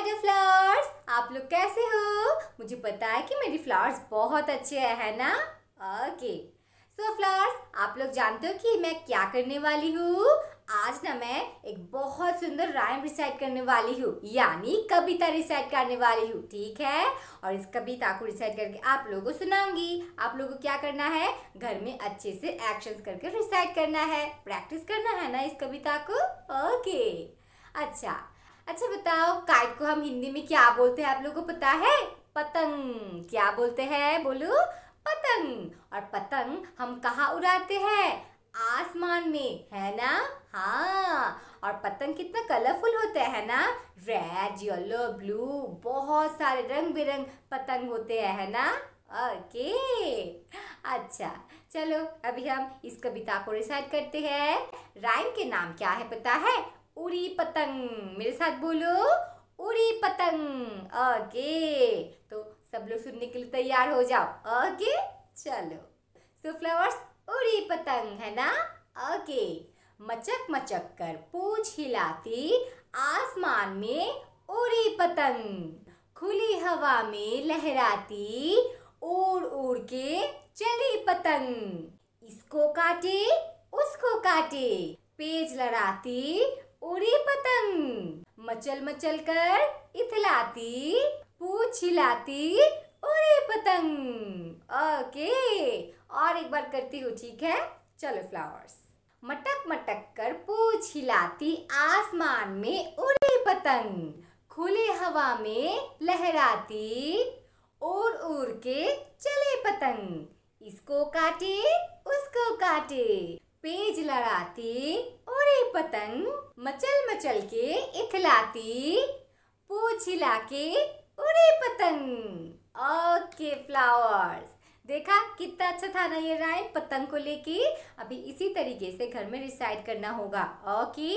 Tiger flowers आप लोग कैसे हो मुझे पता है कि मेरी फ्लावर्स बहुत अच्छे है, है ना ओके सो फ्लावर्स आप लोग जानते हो कि मैं क्या करने वाली हूँ आज ना मैं एक बहुत सुंदर राइम रिसाइट करने वाली हूँ यानी कविता रिसाइट करने वाली हूँ ठीक है और इस कविता को रिसाइट करके आप लोगों को सुनाऊंगी आप लोगों को क्या करना है घर में अच्छे से एक्शन करके रिसाइट करना है प्रैक्टिस करना है ना इस कविता को ओके अच्छा अच्छा बताओ काइट को हम हिंदी में क्या बोलते हैं आप लोगों को पता है पतंग क्या बोलते हैं बोलो पतंग और पतंग हम कहाँ उड़ाते हैं आसमान में है ना हाँ और पतंग कितना कलरफुल होते हैं ना रेड येलो ब्लू बहुत सारे रंग बिरंग पतंग होते हैं है ना ओके अच्छा चलो अभी हम इस कविता को रिसाइड करते हैं राइम के नाम क्या है पता है उड़ी पतंग मेरे साथ बोलो उड़ी पतंग ओके तो सब लोग सुनने के लिए तैयार हो जाओ ओके चलो सो फ्लावर्स उड़ी पतंग है ना ओके मचक मचक कर पूछ हिलाती आसमान में उड़ी पतंग खुली हवा में लहराती उड़ उड़ के चली पतंग इसको काटे उसको काटे पेज लड़ाती उड़ी पतंग मचल मचल कर इथलाती पूछ हिलाती उड़ी पतंग ओके और एक बार करती हूँ ठीक है चलो फ्लावर्स मटक मटक कर पूछ हिलाती आसमान में उड़ी पतंग खुले हवा में लहराती उड़ उड़ के चले पतंग इसको काटे उसको काटे पेज लड़ाती सारी पतंग मचल मचल के इथलाती पूछ हिला के उड़े पतंग ओके फ्लावर्स देखा कितना अच्छा था ना ये राय पतंग को लेके अभी इसी तरीके से घर में रिसाइड करना होगा ओके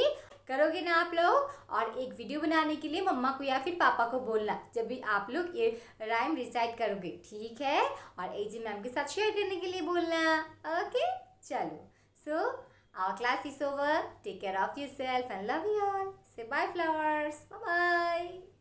करोगे ना आप लोग और एक वीडियो बनाने के लिए मम्मा को या फिर पापा को बोलना जब भी आप लोग ये राइम रिसाइड करोगे ठीक है और एजी मैम के साथ शेयर करने के लिए बोलना ओके चलो सो so, Our class is over. Take care of yourself and love you all. Say bye flowers. Bye-bye.